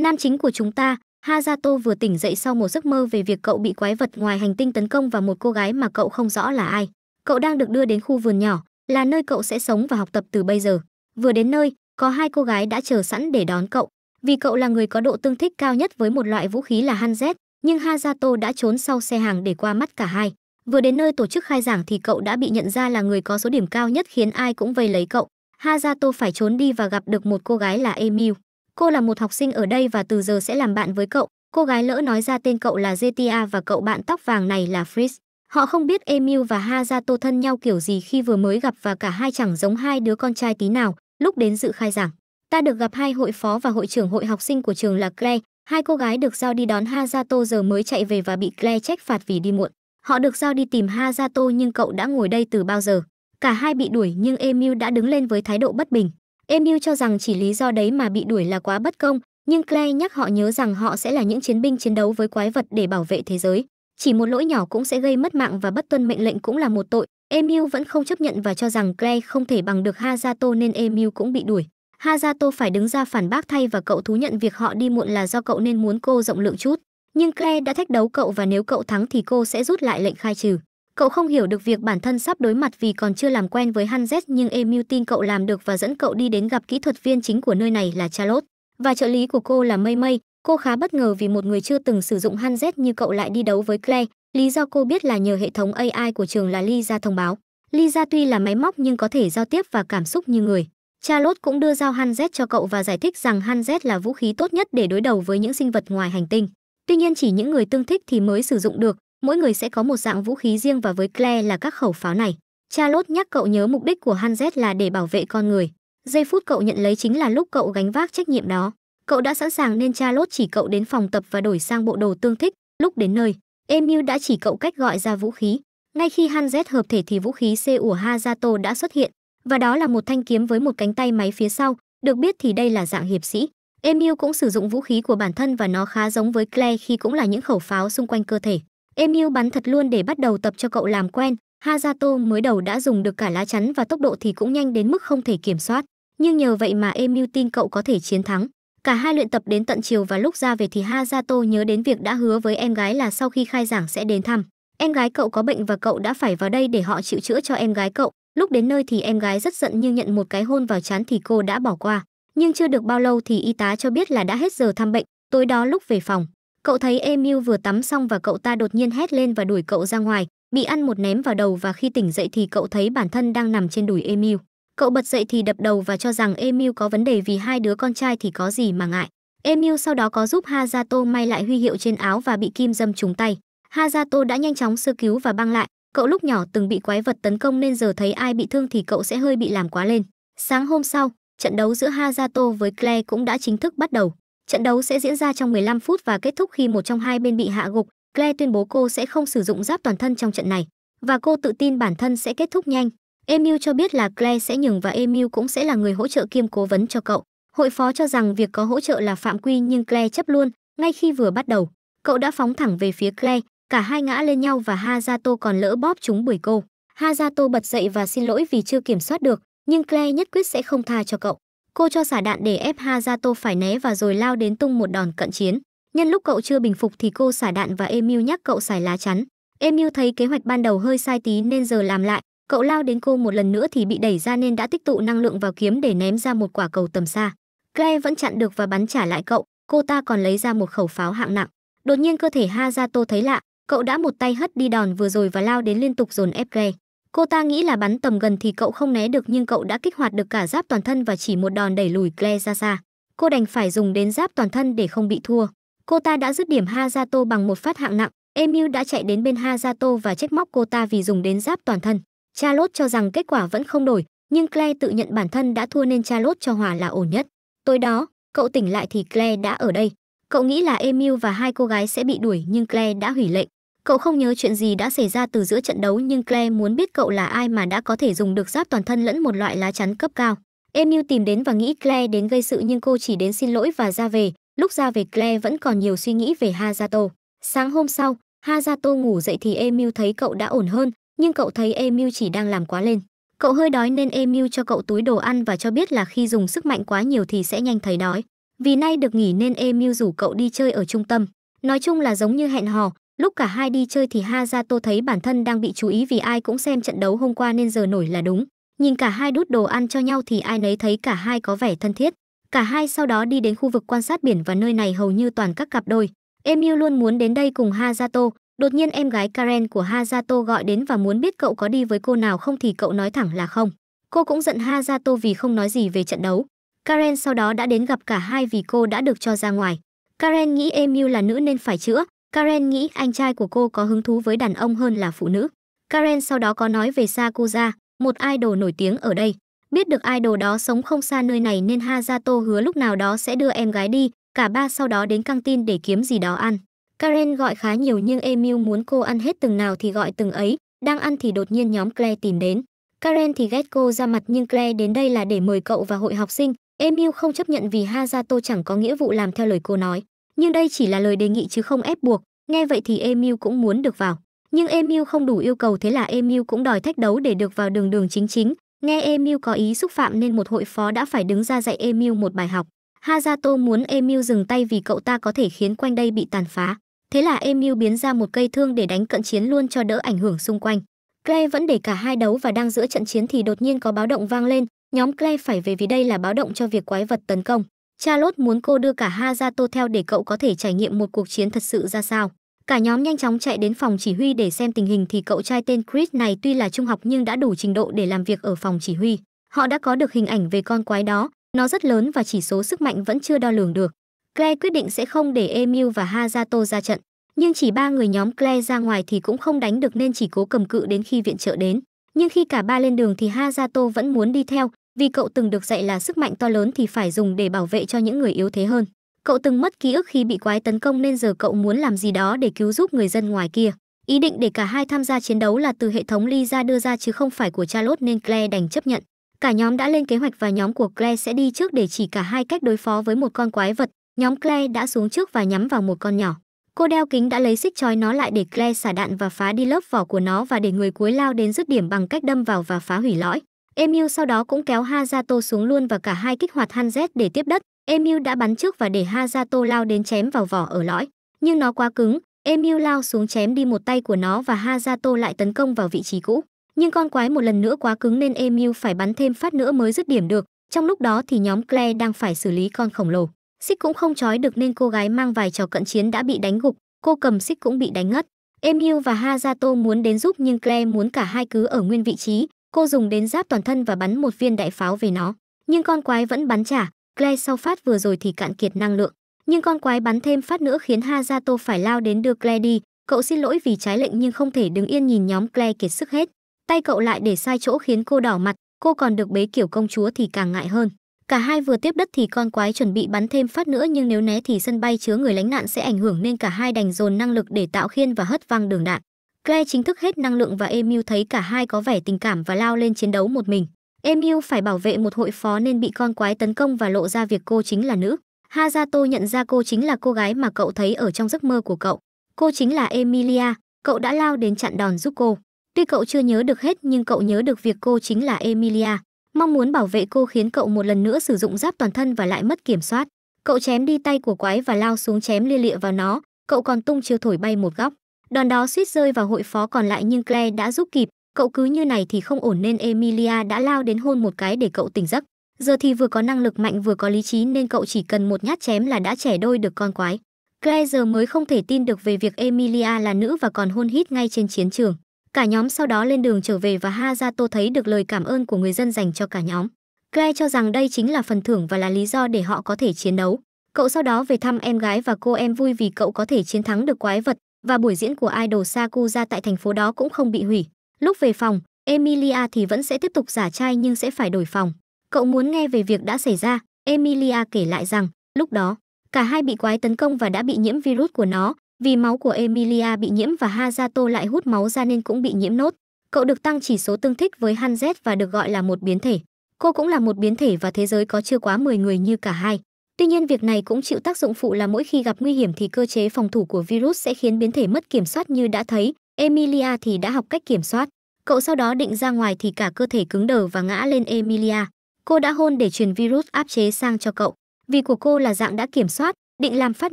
Nam chính của chúng ta, Hazato vừa tỉnh dậy sau một giấc mơ về việc cậu bị quái vật ngoài hành tinh tấn công và một cô gái mà cậu không rõ là ai. Cậu đang được đưa đến khu vườn nhỏ, là nơi cậu sẽ sống và học tập từ bây giờ. Vừa đến nơi, có hai cô gái đã chờ sẵn để đón cậu. Vì cậu là người có độ tương thích cao nhất với một loại vũ khí là Hanzet, nhưng Hazato đã trốn sau xe hàng để qua mắt cả hai. Vừa đến nơi tổ chức khai giảng thì cậu đã bị nhận ra là người có số điểm cao nhất khiến ai cũng vây lấy cậu. Hazato phải trốn đi và gặp được một cô gái là Emil. Cô là một học sinh ở đây và từ giờ sẽ làm bạn với cậu. Cô gái lỡ nói ra tên cậu là Zetia và cậu bạn tóc vàng này là Fritz. Họ không biết Emil và Hazato thân nhau kiểu gì khi vừa mới gặp và cả hai chẳng giống hai đứa con trai tí nào. Lúc đến dự khai giảng, ta được gặp hai hội phó và hội trưởng hội học sinh của trường là Claire. Hai cô gái được giao đi đón Hazato giờ mới chạy về và bị Claire trách phạt vì đi muộn. Họ được giao đi tìm Hazato nhưng cậu đã ngồi đây từ bao giờ. Cả hai bị đuổi nhưng Emil đã đứng lên với thái độ bất bình. Emil cho rằng chỉ lý do đấy mà bị đuổi là quá bất công, nhưng Claire nhắc họ nhớ rằng họ sẽ là những chiến binh chiến đấu với quái vật để bảo vệ thế giới. Chỉ một lỗi nhỏ cũng sẽ gây mất mạng và bất tuân mệnh lệnh cũng là một tội. Emil vẫn không chấp nhận và cho rằng Claire không thể bằng được Hazato nên Emil cũng bị đuổi. Hazato phải đứng ra phản bác thay và cậu thú nhận việc họ đi muộn là do cậu nên muốn cô rộng lượng chút. Nhưng Claire đã thách đấu cậu và nếu cậu thắng thì cô sẽ rút lại lệnh khai trừ. Cậu không hiểu được việc bản thân sắp đối mặt vì còn chưa làm quen với Hanzet nhưng Emil tin cậu làm được và dẫn cậu đi đến gặp kỹ thuật viên chính của nơi này là Charlotte. Và trợ lý của cô là Mây Mây. Cô khá bất ngờ vì một người chưa từng sử dụng Hanzet như cậu lại đi đấu với Claire. Lý do cô biết là nhờ hệ thống AI của trường là Lisa thông báo. Lisa tuy là máy móc nhưng có thể giao tiếp và cảm xúc như người. Charlotte cũng đưa dao Hanzet cho cậu và giải thích rằng Hanzet là vũ khí tốt nhất để đối đầu với những sinh vật ngoài hành tinh. Tuy nhiên chỉ những người tương thích thì mới sử dụng được, mỗi người sẽ có một dạng vũ khí riêng và với Claire là các khẩu pháo này. Cha Lốt nhắc cậu nhớ mục đích của Hanzet là để bảo vệ con người. Giây phút cậu nhận lấy chính là lúc cậu gánh vác trách nhiệm đó. Cậu đã sẵn sàng nên Cha Lốt chỉ cậu đến phòng tập và đổi sang bộ đồ tương thích. Lúc đến nơi, Emil đã chỉ cậu cách gọi ra vũ khí. Ngay khi Hanzet hợp thể thì vũ khí C của Hazato đã xuất hiện, và đó là một thanh kiếm với một cánh tay máy phía sau. Được biết thì đây là dạng hiệp sĩ. Emil cũng sử dụng vũ khí của bản thân và nó khá giống với Claire khi cũng là những khẩu pháo xung quanh cơ thể. Emil bắn thật luôn để bắt đầu tập cho cậu làm quen. Hazato mới đầu đã dùng được cả lá chắn và tốc độ thì cũng nhanh đến mức không thể kiểm soát. Nhưng nhờ vậy mà Emil tin cậu có thể chiến thắng. Cả hai luyện tập đến tận chiều và lúc ra về thì Hazato nhớ đến việc đã hứa với em gái là sau khi khai giảng sẽ đến thăm. Em gái cậu có bệnh và cậu đã phải vào đây để họ chịu chữa cho em gái cậu. Lúc đến nơi thì em gái rất giận nhưng nhận một cái hôn vào chán thì cô đã bỏ qua. Nhưng chưa được bao lâu thì y tá cho biết là đã hết giờ thăm bệnh. Tối đó lúc về phòng, Cậu thấy Emil vừa tắm xong và cậu ta đột nhiên hét lên và đuổi cậu ra ngoài, bị ăn một ném vào đầu và khi tỉnh dậy thì cậu thấy bản thân đang nằm trên đùi Emil. Cậu bật dậy thì đập đầu và cho rằng Emil có vấn đề vì hai đứa con trai thì có gì mà ngại. Emil sau đó có giúp Hazato may lại huy hiệu trên áo và bị kim dâm trúng tay. Hazato đã nhanh chóng sơ cứu và băng lại. Cậu lúc nhỏ từng bị quái vật tấn công nên giờ thấy ai bị thương thì cậu sẽ hơi bị làm quá lên. Sáng hôm sau, trận đấu giữa Hazato với Claire cũng đã chính thức bắt đầu. Trận đấu sẽ diễn ra trong 15 phút và kết thúc khi một trong hai bên bị hạ gục. Claire tuyên bố cô sẽ không sử dụng giáp toàn thân trong trận này và cô tự tin bản thân sẽ kết thúc nhanh. Emil cho biết là Claire sẽ nhường và Emil cũng sẽ là người hỗ trợ kiêm cố vấn cho cậu. Hội phó cho rằng việc có hỗ trợ là phạm quy nhưng Claire chấp luôn, ngay khi vừa bắt đầu. Cậu đã phóng thẳng về phía Claire, cả hai ngã lên nhau và Hazato còn lỡ bóp chúng bưởi cô. Hazato bật dậy và xin lỗi vì chưa kiểm soát được, nhưng Claire nhất quyết sẽ không tha cho cậu. Cô cho xả đạn để ép Hazato phải né và rồi lao đến tung một đòn cận chiến. Nhân lúc cậu chưa bình phục thì cô xả đạn và Emil nhắc cậu xài lá chắn. Emil thấy kế hoạch ban đầu hơi sai tí nên giờ làm lại, cậu lao đến cô một lần nữa thì bị đẩy ra nên đã tích tụ năng lượng vào kiếm để ném ra một quả cầu tầm xa. Claire vẫn chặn được và bắn trả lại cậu, cô ta còn lấy ra một khẩu pháo hạng nặng. Đột nhiên cơ thể Hazato thấy lạ, cậu đã một tay hất đi đòn vừa rồi và lao đến liên tục dồn ép Claire. Cô ta nghĩ là bắn tầm gần thì cậu không né được nhưng cậu đã kích hoạt được cả giáp toàn thân và chỉ một đòn đẩy lùi Claire ra xa. Cô đành phải dùng đến giáp toàn thân để không bị thua. Cô ta đã dứt điểm Hazato bằng một phát hạng nặng. Emil đã chạy đến bên Hazato và trách móc cô ta vì dùng đến giáp toàn thân. Charlotte cho rằng kết quả vẫn không đổi, nhưng Claire tự nhận bản thân đã thua nên Charlotte cho hòa là ổn nhất. Tối đó, cậu tỉnh lại thì Claire đã ở đây. Cậu nghĩ là Emil và hai cô gái sẽ bị đuổi nhưng Claire đã hủy lệnh. Cậu không nhớ chuyện gì đã xảy ra từ giữa trận đấu nhưng Claire muốn biết cậu là ai mà đã có thể dùng được giáp toàn thân lẫn một loại lá chắn cấp cao. Emil tìm đến và nghĩ Claire đến gây sự nhưng cô chỉ đến xin lỗi và ra về. Lúc ra về Claire vẫn còn nhiều suy nghĩ về Hazato. Sáng hôm sau, Hazato ngủ dậy thì Emil thấy cậu đã ổn hơn, nhưng cậu thấy Emil chỉ đang làm quá lên. Cậu hơi đói nên Emil cho cậu túi đồ ăn và cho biết là khi dùng sức mạnh quá nhiều thì sẽ nhanh thấy đói. Vì nay được nghỉ nên Emil rủ cậu đi chơi ở trung tâm. Nói chung là giống như hẹn hò, Lúc cả hai đi chơi thì Hayato thấy bản thân đang bị chú ý vì ai cũng xem trận đấu hôm qua nên giờ nổi là đúng. Nhìn cả hai đút đồ ăn cho nhau thì ai nấy thấy cả hai có vẻ thân thiết. Cả hai sau đó đi đến khu vực quan sát biển và nơi này hầu như toàn các cặp đôi. Emil luôn muốn đến đây cùng Hayato. Đột nhiên em gái Karen của Hayato gọi đến và muốn biết cậu có đi với cô nào không thì cậu nói thẳng là không. Cô cũng giận Hayato vì không nói gì về trận đấu. Karen sau đó đã đến gặp cả hai vì cô đã được cho ra ngoài. Karen nghĩ Emil là nữ nên phải chữa, Karen nghĩ anh trai của cô có hứng thú với đàn ông hơn là phụ nữ. Karen sau đó có nói về Sakuza, một idol nổi tiếng ở đây. Biết được idol đó sống không xa nơi này nên Hazato hứa lúc nào đó sẽ đưa em gái đi, cả ba sau đó đến căng tin để kiếm gì đó ăn. Karen gọi khá nhiều nhưng Emil muốn cô ăn hết từng nào thì gọi từng ấy, đang ăn thì đột nhiên nhóm Claire tìm đến. Karen thì ghét cô ra mặt nhưng Claire đến đây là để mời cậu và hội học sinh, Emil không chấp nhận vì Hazato chẳng có nghĩa vụ làm theo lời cô nói nhưng đây chỉ là lời đề nghị chứ không ép buộc. Nghe vậy thì Emu cũng muốn được vào, nhưng Emu không đủ yêu cầu thế là Emu cũng đòi thách đấu để được vào đường đường chính chính. Nghe Emu có ý xúc phạm nên một hội phó đã phải đứng ra dạy Emu một bài học. Hazato muốn Emu dừng tay vì cậu ta có thể khiến quanh đây bị tàn phá. Thế là Emu biến ra một cây thương để đánh cận chiến luôn cho đỡ ảnh hưởng xung quanh. Clay vẫn để cả hai đấu và đang giữa trận chiến thì đột nhiên có báo động vang lên, nhóm Clay phải về vì đây là báo động cho việc quái vật tấn công. Charlotte muốn cô đưa cả Hazato theo để cậu có thể trải nghiệm một cuộc chiến thật sự ra sao. Cả nhóm nhanh chóng chạy đến phòng chỉ huy để xem tình hình thì cậu trai tên Chris này tuy là trung học nhưng đã đủ trình độ để làm việc ở phòng chỉ huy. Họ đã có được hình ảnh về con quái đó, nó rất lớn và chỉ số sức mạnh vẫn chưa đo lường được. Claire quyết định sẽ không để Emil và Hazato ra trận, nhưng chỉ ba người nhóm Claire ra ngoài thì cũng không đánh được nên chỉ cố cầm cự đến khi viện trợ đến. Nhưng khi cả ba lên đường thì Hazato vẫn muốn đi theo, vì cậu từng được dạy là sức mạnh to lớn thì phải dùng để bảo vệ cho những người yếu thế hơn. Cậu từng mất ký ức khi bị quái tấn công nên giờ cậu muốn làm gì đó để cứu giúp người dân ngoài kia. Ý định để cả hai tham gia chiến đấu là từ hệ thống ly ra đưa ra chứ không phải của Charlotte nên Claire đành chấp nhận. Cả nhóm đã lên kế hoạch và nhóm của Claire sẽ đi trước để chỉ cả hai cách đối phó với một con quái vật. Nhóm Claire đã xuống trước và nhắm vào một con nhỏ. Cô đeo kính đã lấy xích chói nó lại để Claire xả đạn và phá đi lớp vỏ của nó và để người cuối lao đến dứt điểm bằng cách đâm vào và phá hủy lõi. Emil sau đó cũng kéo Hazato xuống luôn và cả hai kích hoạt Hanzet để tiếp đất. Emil đã bắn trước và để Hazato lao đến chém vào vỏ ở lõi, nhưng nó quá cứng. Emil lao xuống chém đi một tay của nó và Hazato lại tấn công vào vị trí cũ. Nhưng con quái một lần nữa quá cứng nên Emil phải bắn thêm phát nữa mới dứt điểm được. Trong lúc đó thì nhóm Claire đang phải xử lý con khổng lồ. Xích cũng không trói được nên cô gái mang vài trò cận chiến đã bị đánh gục. Cô cầm xích cũng bị đánh ngất. Emil và Hazato muốn đến giúp nhưng Claire muốn cả hai cứ ở nguyên vị trí cô dùng đến giáp toàn thân và bắn một viên đại pháo về nó nhưng con quái vẫn bắn trả clay sau phát vừa rồi thì cạn kiệt năng lượng nhưng con quái bắn thêm phát nữa khiến hazato phải lao đến đưa clay đi cậu xin lỗi vì trái lệnh nhưng không thể đứng yên nhìn nhóm clay kiệt sức hết tay cậu lại để sai chỗ khiến cô đỏ mặt cô còn được bế kiểu công chúa thì càng ngại hơn cả hai vừa tiếp đất thì con quái chuẩn bị bắn thêm phát nữa nhưng nếu né thì sân bay chứa người lánh nạn sẽ ảnh hưởng nên cả hai đành dồn năng lực để tạo khiên và hất văng đường đạn Claire chính thức hết năng lượng và Emil thấy cả hai có vẻ tình cảm và lao lên chiến đấu một mình. Emil phải bảo vệ một hội phó nên bị con quái tấn công và lộ ra việc cô chính là nữ. Hazato nhận ra cô chính là cô gái mà cậu thấy ở trong giấc mơ của cậu. Cô chính là Emilia, cậu đã lao đến chặn đòn giúp cô. Tuy cậu chưa nhớ được hết nhưng cậu nhớ được việc cô chính là Emilia. Mong muốn bảo vệ cô khiến cậu một lần nữa sử dụng giáp toàn thân và lại mất kiểm soát. Cậu chém đi tay của quái và lao xuống chém lia lịa vào nó, cậu còn tung chiêu thổi bay một góc. Đòn đó suýt rơi vào hội phó còn lại nhưng Claire đã giúp kịp, cậu cứ như này thì không ổn nên Emilia đã lao đến hôn một cái để cậu tỉnh giấc. Giờ thì vừa có năng lực mạnh vừa có lý trí nên cậu chỉ cần một nhát chém là đã trẻ đôi được con quái. Claire giờ mới không thể tin được về việc Emilia là nữ và còn hôn hít ngay trên chiến trường. Cả nhóm sau đó lên đường trở về và Ha Ra Hazato thấy được lời cảm ơn của người dân dành cho cả nhóm. Claire cho rằng đây chính là phần thưởng và là lý do để họ có thể chiến đấu. Cậu sau đó về thăm em gái và cô em vui vì cậu có thể chiến thắng được quái vật, và buổi diễn của idol Sakuza tại thành phố đó cũng không bị hủy. Lúc về phòng, Emilia thì vẫn sẽ tiếp tục giả trai nhưng sẽ phải đổi phòng. Cậu muốn nghe về việc đã xảy ra, Emilia kể lại rằng, lúc đó, cả hai bị quái tấn công và đã bị nhiễm virus của nó, vì máu của Emilia bị nhiễm và Hazato lại hút máu ra nên cũng bị nhiễm nốt. Cậu được tăng chỉ số tương thích với Hanz và được gọi là một biến thể. Cô cũng là một biến thể và thế giới có chưa quá 10 người như cả hai. Tuy nhiên việc này cũng chịu tác dụng phụ là mỗi khi gặp nguy hiểm thì cơ chế phòng thủ của virus sẽ khiến biến thể mất kiểm soát như đã thấy, Emilia thì đã học cách kiểm soát. Cậu sau đó định ra ngoài thì cả cơ thể cứng đờ và ngã lên Emilia. Cô đã hôn để truyền virus áp chế sang cho cậu. Vì của cô là dạng đã kiểm soát, định làm phát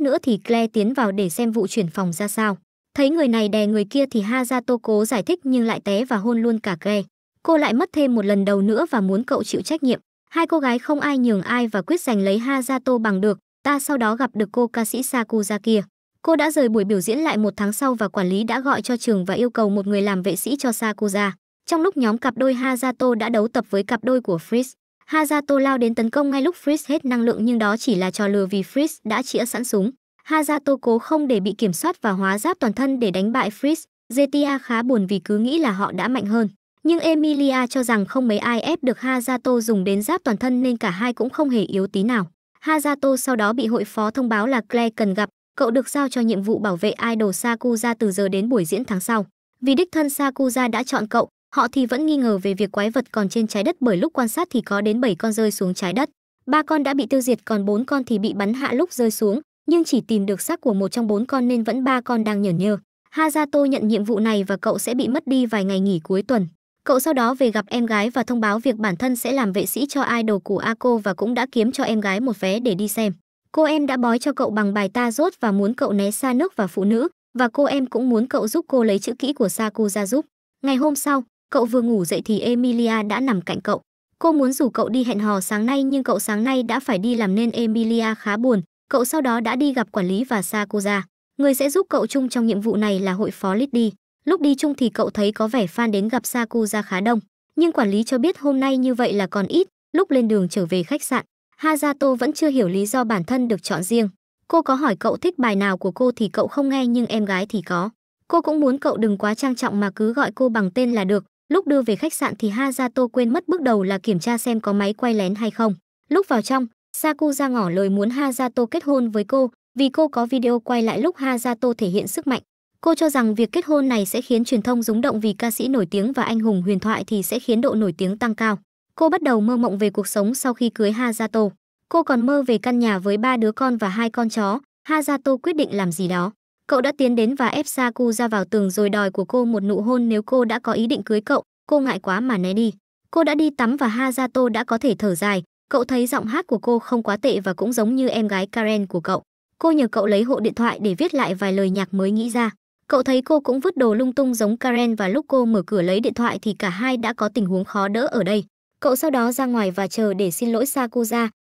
nữa thì Claire tiến vào để xem vụ chuyển phòng ra sao. Thấy người này đè người kia thì Hazato cố giải thích nhưng lại té và hôn luôn cả Claire. Cô lại mất thêm một lần đầu nữa và muốn cậu chịu trách nhiệm. Hai cô gái không ai nhường ai và quyết giành lấy Hajato bằng được, ta sau đó gặp được cô ca sĩ Sakuza kia. Cô đã rời buổi biểu diễn lại một tháng sau và quản lý đã gọi cho trường và yêu cầu một người làm vệ sĩ cho Sakuza. Trong lúc nhóm cặp đôi Hajato đã đấu tập với cặp đôi của Fritz, Hajato lao đến tấn công ngay lúc Fritz hết năng lượng nhưng đó chỉ là trò lừa vì Fritz đã chĩa sẵn súng. Hajato cố không để bị kiểm soát và hóa giáp toàn thân để đánh bại Fritz. GTA khá buồn vì cứ nghĩ là họ đã mạnh hơn nhưng Emilia cho rằng không mấy ai ép được Hayato dùng đến giáp toàn thân nên cả hai cũng không hề yếu tí nào. Hayato sau đó bị hội phó thông báo là Claire cần gặp, cậu được giao cho nhiệm vụ bảo vệ idol Sakuza từ giờ đến buổi diễn tháng sau. Vì đích thân Sakuza đã chọn cậu, họ thì vẫn nghi ngờ về việc quái vật còn trên trái đất bởi lúc quan sát thì có đến 7 con rơi xuống trái đất. Ba con đã bị tiêu diệt còn bốn con thì bị bắn hạ lúc rơi xuống, nhưng chỉ tìm được xác của một trong bốn con nên vẫn ba con đang nhởn nhơ. Hayato nhận nhiệm vụ này và cậu sẽ bị mất đi vài ngày nghỉ cuối tuần. Cậu sau đó về gặp em gái và thông báo việc bản thân sẽ làm vệ sĩ cho idol của Ako và cũng đã kiếm cho em gái một vé để đi xem. Cô em đã bói cho cậu bằng bài ta rốt và muốn cậu né xa nước và phụ nữ, và cô em cũng muốn cậu giúp cô lấy chữ kỹ của Saku ra giúp. Ngày hôm sau, cậu vừa ngủ dậy thì Emilia đã nằm cạnh cậu. Cô muốn rủ cậu đi hẹn hò sáng nay nhưng cậu sáng nay đã phải đi làm nên Emilia khá buồn. Cậu sau đó đã đi gặp quản lý và Sakuza. Người sẽ giúp cậu chung trong nhiệm vụ này là hội phó Liddy. Lúc đi chung thì cậu thấy có vẻ fan đến gặp Saku ra khá đông, nhưng quản lý cho biết hôm nay như vậy là còn ít, lúc lên đường trở về khách sạn, Hazato vẫn chưa hiểu lý do bản thân được chọn riêng. Cô có hỏi cậu thích bài nào của cô thì cậu không nghe nhưng em gái thì có. Cô cũng muốn cậu đừng quá trang trọng mà cứ gọi cô bằng tên là được. Lúc đưa về khách sạn thì Hazato quên mất bước đầu là kiểm tra xem có máy quay lén hay không. Lúc vào trong, Saku ra ngỏ lời muốn Hazato kết hôn với cô vì cô có video quay lại lúc Hazato thể hiện sức mạnh. Cô cho rằng việc kết hôn này sẽ khiến truyền thông rúng động vì ca sĩ nổi tiếng và anh hùng huyền thoại thì sẽ khiến độ nổi tiếng tăng cao. Cô bắt đầu mơ mộng về cuộc sống sau khi cưới Hayato. Cô còn mơ về căn nhà với ba đứa con và hai con chó. Hayato quyết định làm gì đó. Cậu đã tiến đến và ép Saku ra vào tường rồi đòi của cô một nụ hôn nếu cô đã có ý định cưới cậu. Cô ngại quá mà né đi. Cô đã đi tắm và Hayato đã có thể thở dài. Cậu thấy giọng hát của cô không quá tệ và cũng giống như em gái Karen của cậu. Cô nhờ cậu lấy hộ điện thoại để viết lại vài lời nhạc mới nghĩ ra. Cậu thấy cô cũng vứt đồ lung tung giống Karen và lúc cô mở cửa lấy điện thoại thì cả hai đã có tình huống khó đỡ ở đây. Cậu sau đó ra ngoài và chờ để xin lỗi xa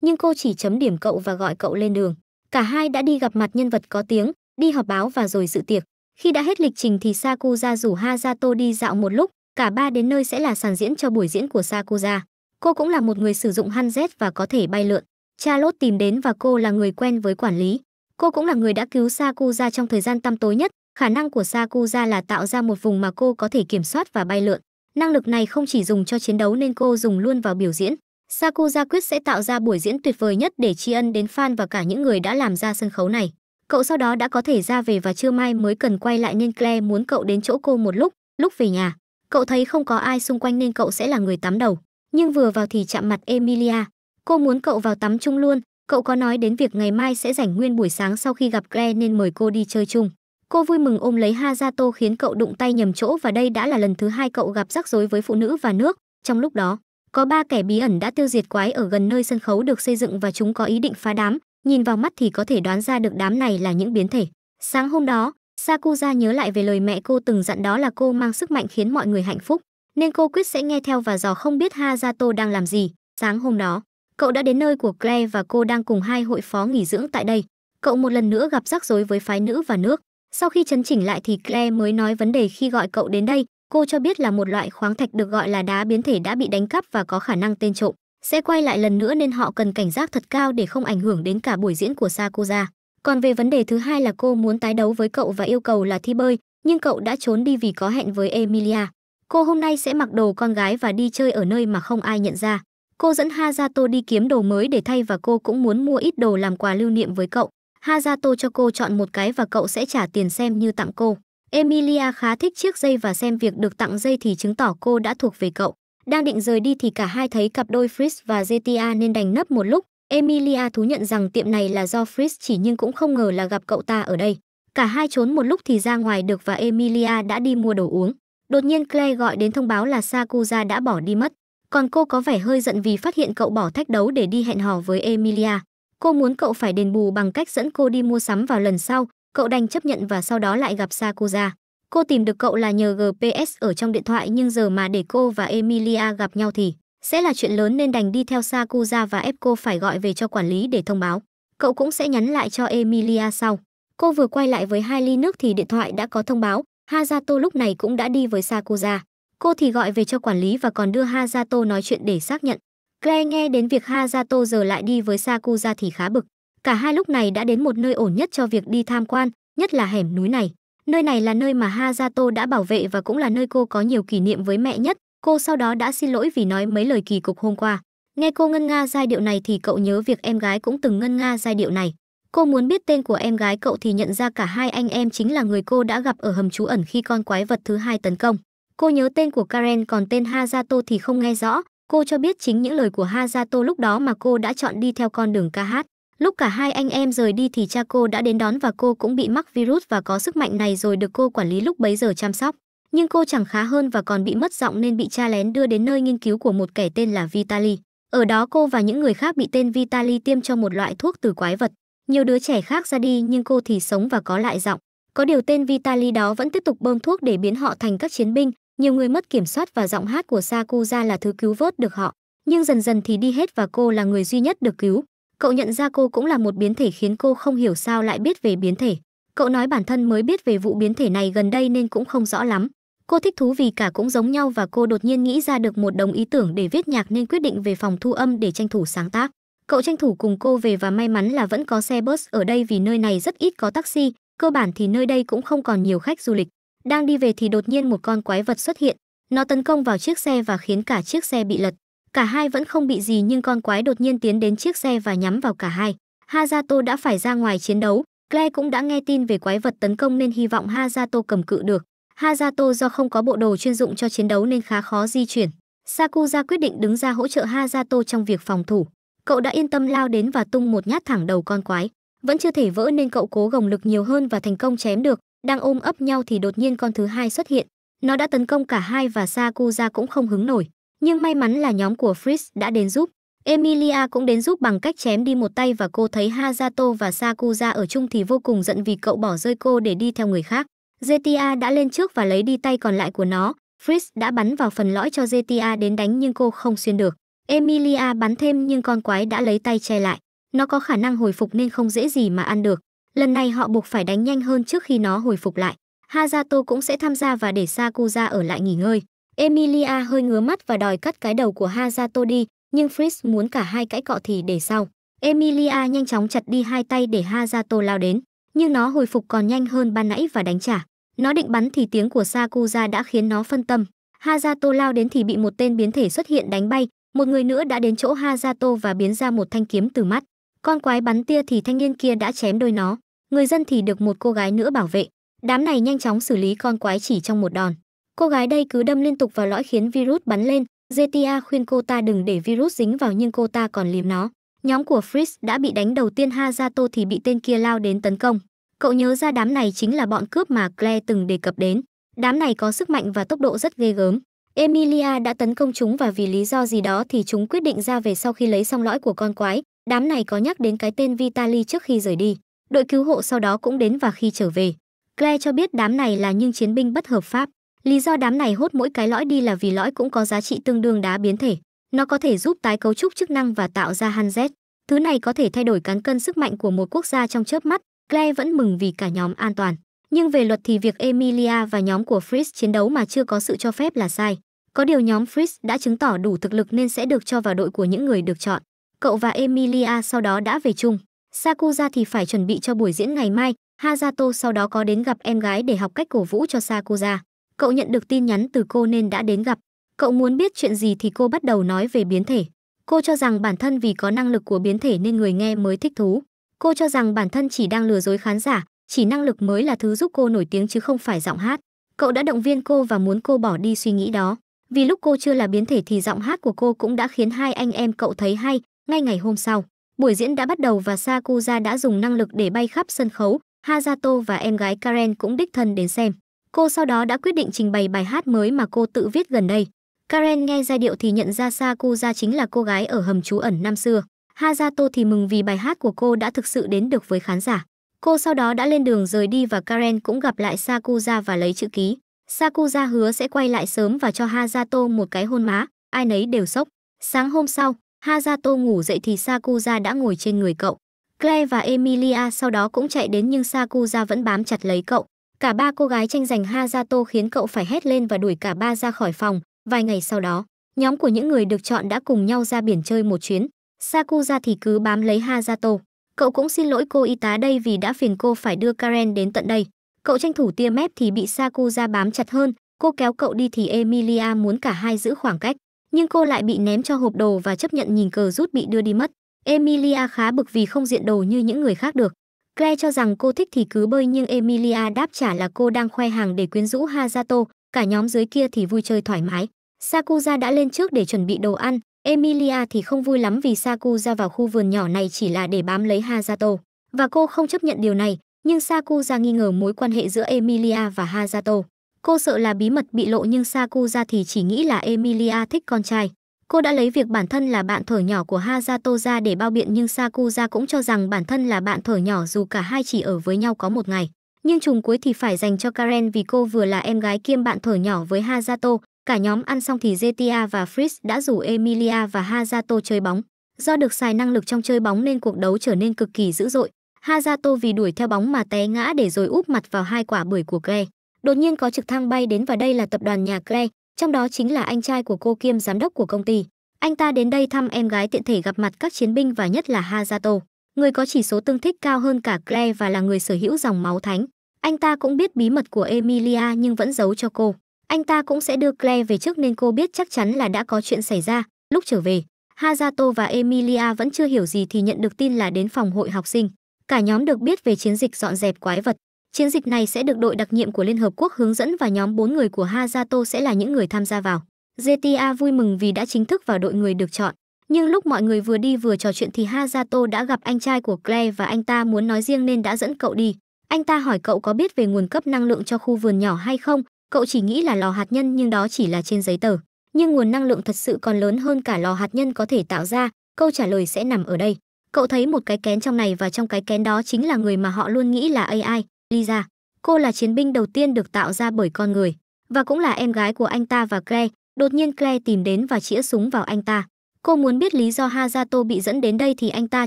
nhưng cô chỉ chấm điểm cậu và gọi cậu lên đường. Cả hai đã đi gặp mặt nhân vật có tiếng, đi họp báo và rồi dự tiệc. Khi đã hết lịch trình thì Sakuza rủ Hazato đi dạo một lúc, cả ba đến nơi sẽ là sàn diễn cho buổi diễn của Sakuza. Cô cũng là một người sử dụng Hanzet và có thể bay lượn. cha lốt tìm đến và cô là người quen với quản lý. Cô cũng là người đã cứu Sakuza trong thời gian tăm tối nhất, Khả năng của Sakuza là tạo ra một vùng mà cô có thể kiểm soát và bay lượn. Năng lực này không chỉ dùng cho chiến đấu nên cô dùng luôn vào biểu diễn. Sakuza quyết sẽ tạo ra buổi diễn tuyệt vời nhất để tri ân đến fan và cả những người đã làm ra sân khấu này. Cậu sau đó đã có thể ra về và trưa mai mới cần quay lại nên Claire muốn cậu đến chỗ cô một lúc, lúc về nhà. Cậu thấy không có ai xung quanh nên cậu sẽ là người tắm đầu. Nhưng vừa vào thì chạm mặt Emilia. Cô muốn cậu vào tắm chung luôn, cậu có nói đến việc ngày mai sẽ rảnh nguyên buổi sáng sau khi gặp Claire nên mời cô đi chơi chung. Cô vui mừng ôm lấy Hazato khiến cậu đụng tay nhầm chỗ và đây đã là lần thứ hai cậu gặp rắc rối với phụ nữ và nước. Trong lúc đó, có ba kẻ bí ẩn đã tiêu diệt quái ở gần nơi sân khấu được xây dựng và chúng có ý định phá đám. Nhìn vào mắt thì có thể đoán ra được đám này là những biến thể. Sáng hôm đó, Sakuza nhớ lại về lời mẹ cô từng dặn đó là cô mang sức mạnh khiến mọi người hạnh phúc, nên cô quyết sẽ nghe theo và dò không biết Hazato đang làm gì. Sáng hôm đó, cậu đã đến nơi của Claire và cô đang cùng hai hội phó nghỉ dưỡng tại đây. Cậu một lần nữa gặp rắc rối với phái nữ và nước. Sau khi chấn chỉnh lại thì Claire mới nói vấn đề khi gọi cậu đến đây, cô cho biết là một loại khoáng thạch được gọi là đá biến thể đã bị đánh cắp và có khả năng tên trộm sẽ quay lại lần nữa nên họ cần cảnh giác thật cao để không ảnh hưởng đến cả buổi diễn của Sakura. Còn về vấn đề thứ hai là cô muốn tái đấu với cậu và yêu cầu là thi bơi, nhưng cậu đã trốn đi vì có hẹn với Emilia. Cô hôm nay sẽ mặc đồ con gái và đi chơi ở nơi mà không ai nhận ra. Cô dẫn Hazato đi kiếm đồ mới để thay và cô cũng muốn mua ít đồ làm quà lưu niệm với cậu. Hazato cho cô chọn một cái và cậu sẽ trả tiền xem như tặng cô. Emilia khá thích chiếc dây và xem việc được tặng dây thì chứng tỏ cô đã thuộc về cậu. Đang định rời đi thì cả hai thấy cặp đôi Fritz và Zetia nên đành nấp một lúc. Emilia thú nhận rằng tiệm này là do Fritz chỉ nhưng cũng không ngờ là gặp cậu ta ở đây. Cả hai trốn một lúc thì ra ngoài được và Emilia đã đi mua đồ uống. Đột nhiên Claire gọi đến thông báo là Sakuza đã bỏ đi mất. Còn cô có vẻ hơi giận vì phát hiện cậu bỏ thách đấu để đi hẹn hò với Emilia cô muốn cậu phải đền bù bằng cách dẫn cô đi mua sắm vào lần sau cậu đành chấp nhận và sau đó lại gặp Sakura. cô tìm được cậu là nhờ gps ở trong điện thoại nhưng giờ mà để cô và emilia gặp nhau thì sẽ là chuyện lớn nên đành đi theo Sakura và ép cô phải gọi về cho quản lý để thông báo cậu cũng sẽ nhắn lại cho emilia sau cô vừa quay lại với hai ly nước thì điện thoại đã có thông báo hazato lúc này cũng đã đi với Sakura. cô thì gọi về cho quản lý và còn đưa hazato nói chuyện để xác nhận Claire nghe đến việc Hayato giờ lại đi với Sakuza thì khá bực. Cả hai lúc này đã đến một nơi ổn nhất cho việc đi tham quan, nhất là hẻm núi này. Nơi này là nơi mà Hayato đã bảo vệ và cũng là nơi cô có nhiều kỷ niệm với mẹ nhất. Cô sau đó đã xin lỗi vì nói mấy lời kỳ cục hôm qua. Nghe cô ngân nga giai điệu này thì cậu nhớ việc em gái cũng từng ngân nga giai điệu này. Cô muốn biết tên của em gái cậu thì nhận ra cả hai anh em chính là người cô đã gặp ở hầm trú ẩn khi con quái vật thứ hai tấn công. Cô nhớ tên của Karen còn tên Hazato thì không nghe rõ, Cô cho biết chính những lời của Hayato lúc đó mà cô đã chọn đi theo con đường ca hát. Lúc cả hai anh em rời đi thì cha cô đã đến đón và cô cũng bị mắc virus và có sức mạnh này rồi được cô quản lý lúc bấy giờ chăm sóc. Nhưng cô chẳng khá hơn và còn bị mất giọng nên bị cha lén đưa đến nơi nghiên cứu của một kẻ tên là Vitali. Ở đó cô và những người khác bị tên Vitali tiêm cho một loại thuốc từ quái vật. Nhiều đứa trẻ khác ra đi nhưng cô thì sống và có lại giọng. Có điều tên Vitali đó vẫn tiếp tục bơm thuốc để biến họ thành các chiến binh, nhiều người mất kiểm soát và giọng hát của Sakuza là thứ cứu vớt được họ, nhưng dần dần thì đi hết và cô là người duy nhất được cứu. Cậu nhận ra cô cũng là một biến thể khiến cô không hiểu sao lại biết về biến thể. Cậu nói bản thân mới biết về vụ biến thể này gần đây nên cũng không rõ lắm. Cô thích thú vì cả cũng giống nhau và cô đột nhiên nghĩ ra được một đồng ý tưởng để viết nhạc nên quyết định về phòng thu âm để tranh thủ sáng tác. Cậu tranh thủ cùng cô về và may mắn là vẫn có xe bus ở đây vì nơi này rất ít có taxi, cơ bản thì nơi đây cũng không còn nhiều khách du lịch. Đang đi về thì đột nhiên một con quái vật xuất hiện, nó tấn công vào chiếc xe và khiến cả chiếc xe bị lật. Cả hai vẫn không bị gì nhưng con quái đột nhiên tiến đến chiếc xe và nhắm vào cả hai. Hazato đã phải ra ngoài chiến đấu, Claire cũng đã nghe tin về quái vật tấn công nên hy vọng Hazato cầm cự được. Hazato do không có bộ đồ chuyên dụng cho chiến đấu nên khá khó di chuyển. Sakuza quyết định đứng ra hỗ trợ Hazato trong việc phòng thủ. Cậu đã yên tâm lao đến và tung một nhát thẳng đầu con quái. Vẫn chưa thể vỡ nên cậu cố gồng lực nhiều hơn và thành công chém được. Đang ôm ấp nhau thì đột nhiên con thứ hai xuất hiện. Nó đã tấn công cả hai và Sakuza cũng không hứng nổi. Nhưng may mắn là nhóm của Fritz đã đến giúp. Emilia cũng đến giúp bằng cách chém đi một tay và cô thấy Hazato và Sakuza ở chung thì vô cùng giận vì cậu bỏ rơi cô để đi theo người khác. Zetia đã lên trước và lấy đi tay còn lại của nó. Fritz đã bắn vào phần lõi cho Zetia đến đánh nhưng cô không xuyên được. Emilia bắn thêm nhưng con quái đã lấy tay che lại. Nó có khả năng hồi phục nên không dễ gì mà ăn được. Lần này họ buộc phải đánh nhanh hơn trước khi nó hồi phục lại. Hazato cũng sẽ tham gia và để Sakuza ở lại nghỉ ngơi. Emilia hơi ngứa mắt và đòi cắt cái đầu của Hazato đi, nhưng Fritz muốn cả hai cãi cọ thì để sau. Emilia nhanh chóng chặt đi hai tay để Hazato lao đến, nhưng nó hồi phục còn nhanh hơn ban nãy và đánh trả. Nó định bắn thì tiếng của Sakuza đã khiến nó phân tâm. Hazato lao đến thì bị một tên biến thể xuất hiện đánh bay, một người nữa đã đến chỗ Hazato và biến ra một thanh kiếm từ mắt. Con quái bắn tia thì thanh niên kia đã chém đôi nó, người dân thì được một cô gái nữa bảo vệ. Đám này nhanh chóng xử lý con quái chỉ trong một đòn. Cô gái đây cứ đâm liên tục vào lõi khiến virus bắn lên, Zeta khuyên cô ta đừng để virus dính vào nhưng cô ta còn liếm nó. Nhóm của Fritz đã bị đánh đầu tiên Hazato thì bị tên kia lao đến tấn công. Cậu nhớ ra đám này chính là bọn cướp mà Claire từng đề cập đến. Đám này có sức mạnh và tốc độ rất ghê gớm. Emilia đã tấn công chúng và vì lý do gì đó thì chúng quyết định ra về sau khi lấy xong lõi của con quái, Đám này có nhắc đến cái tên Vitali trước khi rời đi, đội cứu hộ sau đó cũng đến và khi trở về. Claire cho biết đám này là những chiến binh bất hợp pháp. Lý do đám này hốt mỗi cái lõi đi là vì lõi cũng có giá trị tương đương đá biến thể. Nó có thể giúp tái cấu trúc chức năng và tạo ra Hanzet. Thứ này có thể thay đổi cán cân sức mạnh của một quốc gia trong chớp mắt. Claire vẫn mừng vì cả nhóm an toàn. Nhưng về luật thì việc Emilia và nhóm của Fritz chiến đấu mà chưa có sự cho phép là sai. Có điều nhóm Fritz đã chứng tỏ đủ thực lực nên sẽ được cho vào đội của những người được chọn. Cậu và Emilia sau đó đã về chung. Sakuza thì phải chuẩn bị cho buổi diễn ngày mai, Hazato sau đó có đến gặp em gái để học cách cổ vũ cho Sakuza. Cậu nhận được tin nhắn từ cô nên đã đến gặp. Cậu muốn biết chuyện gì thì cô bắt đầu nói về biến thể. Cô cho rằng bản thân vì có năng lực của biến thể nên người nghe mới thích thú. Cô cho rằng bản thân chỉ đang lừa dối khán giả, chỉ năng lực mới là thứ giúp cô nổi tiếng chứ không phải giọng hát. Cậu đã động viên cô và muốn cô bỏ đi suy nghĩ đó. Vì lúc cô chưa là biến thể thì giọng hát của cô cũng đã khiến hai anh em cậu thấy hay, ngay ngày hôm sau, buổi diễn đã bắt đầu và Sakuza đã dùng năng lực để bay khắp sân khấu, Hazato và em gái Karen cũng đích thân đến xem. Cô sau đó đã quyết định trình bày bài hát mới mà cô tự viết gần đây. Karen nghe giai điệu thì nhận ra Sakuza chính là cô gái ở hầm trú ẩn năm xưa. Hazato thì mừng vì bài hát của cô đã thực sự đến được với khán giả. Cô sau đó đã lên đường rời đi và Karen cũng gặp lại Sakuza và lấy chữ ký. Sakuza hứa sẽ quay lại sớm và cho Hazato một cái hôn má, ai nấy đều sốc. Sáng hôm sau, Hazato ngủ dậy thì Sakuza đã ngồi trên người cậu. Claire và Emilia sau đó cũng chạy đến nhưng Sakuza vẫn bám chặt lấy cậu. Cả ba cô gái tranh giành Hazato khiến cậu phải hét lên và đuổi cả ba ra khỏi phòng. Vài ngày sau đó, nhóm của những người được chọn đã cùng nhau ra biển chơi một chuyến. Sakuza thì cứ bám lấy Hazato. Cậu cũng xin lỗi cô y tá đây vì đã phiền cô phải đưa Karen đến tận đây. Cậu tranh thủ tia mép thì bị Sakuza bám chặt hơn. Cô kéo cậu đi thì Emilia muốn cả hai giữ khoảng cách nhưng cô lại bị ném cho hộp đồ và chấp nhận nhìn cờ rút bị đưa đi mất. Emilia khá bực vì không diện đồ như những người khác được. Claire cho rằng cô thích thì cứ bơi nhưng Emilia đáp trả là cô đang khoe hàng để quyến rũ Hazato, cả nhóm dưới kia thì vui chơi thoải mái. Sakuza đã lên trước để chuẩn bị đồ ăn, Emilia thì không vui lắm vì Sakuza vào khu vườn nhỏ này chỉ là để bám lấy Hazato. Và cô không chấp nhận điều này, nhưng Sakuza nghi ngờ mối quan hệ giữa Emilia và Hazato. Cô sợ là bí mật bị lộ nhưng Saku ra thì chỉ nghĩ là Emilia thích con trai. Cô đã lấy việc bản thân là bạn thở nhỏ của Hazato ra để bao biện nhưng Saku ra cũng cho rằng bản thân là bạn thở nhỏ dù cả hai chỉ ở với nhau có một ngày. Nhưng trùng cuối thì phải dành cho Karen vì cô vừa là em gái kiêm bạn thở nhỏ với Hazato. Cả nhóm ăn xong thì Zetia và Fritz đã rủ Emilia và Hazato chơi bóng. Do được xài năng lực trong chơi bóng nên cuộc đấu trở nên cực kỳ dữ dội. Hazato vì đuổi theo bóng mà té ngã để rồi úp mặt vào hai quả bưởi của Kre. Đột nhiên có trực thăng bay đến và đây là tập đoàn nhà Clay, trong đó chính là anh trai của cô kiêm giám đốc của công ty. Anh ta đến đây thăm em gái tiện thể gặp mặt các chiến binh và nhất là Hazato, người có chỉ số tương thích cao hơn cả Clay và là người sở hữu dòng máu thánh. Anh ta cũng biết bí mật của Emilia nhưng vẫn giấu cho cô. Anh ta cũng sẽ đưa Clay về trước nên cô biết chắc chắn là đã có chuyện xảy ra. Lúc trở về, Hazato và Emilia vẫn chưa hiểu gì thì nhận được tin là đến phòng hội học sinh. Cả nhóm được biết về chiến dịch dọn dẹp quái vật. Chiến dịch này sẽ được đội đặc nhiệm của Liên Hợp Quốc hướng dẫn và nhóm 4 người của Hazato sẽ là những người tham gia vào. GTA vui mừng vì đã chính thức vào đội người được chọn. Nhưng lúc mọi người vừa đi vừa trò chuyện thì Hazato đã gặp anh trai của Claire và anh ta muốn nói riêng nên đã dẫn cậu đi. Anh ta hỏi cậu có biết về nguồn cấp năng lượng cho khu vườn nhỏ hay không, cậu chỉ nghĩ là lò hạt nhân nhưng đó chỉ là trên giấy tờ. Nhưng nguồn năng lượng thật sự còn lớn hơn cả lò hạt nhân có thể tạo ra, câu trả lời sẽ nằm ở đây. Cậu thấy một cái kén trong này và trong cái kén đó chính là người mà họ luôn nghĩ là AI, Lisa. Cô là chiến binh đầu tiên được tạo ra bởi con người, và cũng là em gái của anh ta và Claire. Đột nhiên Claire tìm đến và chĩa súng vào anh ta. Cô muốn biết lý do Hazato bị dẫn đến đây thì anh ta